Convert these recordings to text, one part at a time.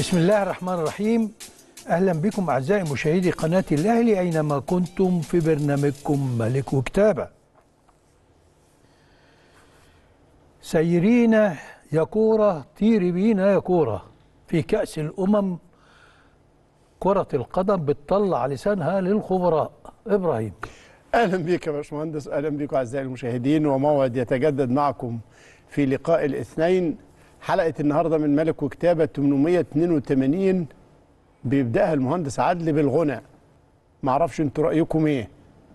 بسم الله الرحمن الرحيم اهلا بكم اعزائي مشاهدي قناه الاهلي اينما كنتم في برنامجكم ملك وكتابه. سيرينا يا كوره طيري بينا يا كوره في كاس الامم كره القدم بتطلع لسانها للخبراء ابراهيم. اهلا بك يا باشمهندس اهلا بكم اعزائي المشاهدين وموعد يتجدد معكم في لقاء الاثنين حلقه النهارده من ملك وكتابه 882 بيبداها المهندس عدلي بالغنى معرفش انتوا رايكم ايه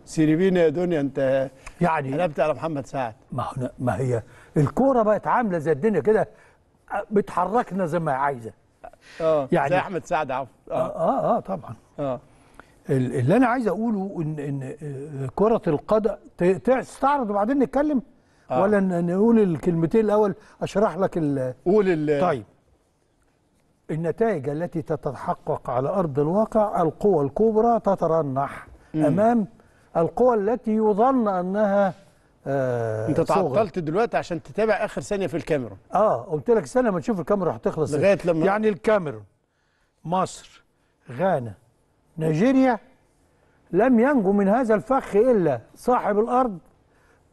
سيري بينا يا دنيا انت يعني قلبت على محمد سعد ما, ما هي الكوره بقت عامله زي الدنيا كده بتحركنا زي ما عايزه اه يعني زي احمد سعد عفوا آه. اه اه طبعا اه اللي انا عايز اقوله ان ان آه، كره القدم تستعرض وبعدين نتكلم آه. ولا نقول الكلمتين الاول اشرح لك ال قول ال طيب النتائج التي تتحقق على ارض الواقع القوى الكبرى تترنح مم. امام القوى التي يظن انها آه انت تعطلت دلوقتي عشان تتابع اخر ثانيه في الكاميرون اه قلت لك سنه ما تشوف الكاميرون هتخلص لغايه لما يعني الكاميرون مصر غانا نيجيريا لم ينجو من هذا الفخ الا صاحب الارض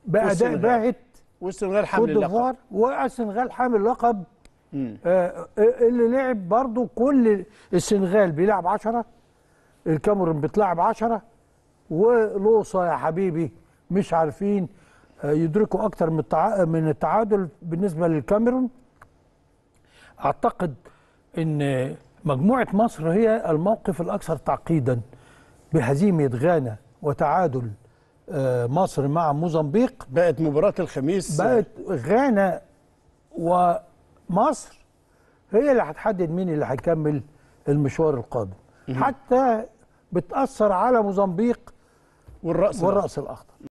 باداء باهت والسنغال حامل اللقب والسنغال حامل اللقب آه،, آه اللي لعب برضو كل السنغال بيلعب 10 الكاميرون بتلعب 10 ولوصه يا حبيبي مش عارفين آه يدركوا اكتر من من التعادل بالنسبه للكاميرون اعتقد ان مجموعه مصر هي الموقف الاكثر تعقيدا بهزيمه غانا وتعادل آه، مصر مع موزمبيق بقت مباراة الخميس بقت غانا ومصر هي اللي هتحدد مين اللي هيكمل المشوار القادم حتى بتأثر على موزمبيق والرأس والرأس الأخضر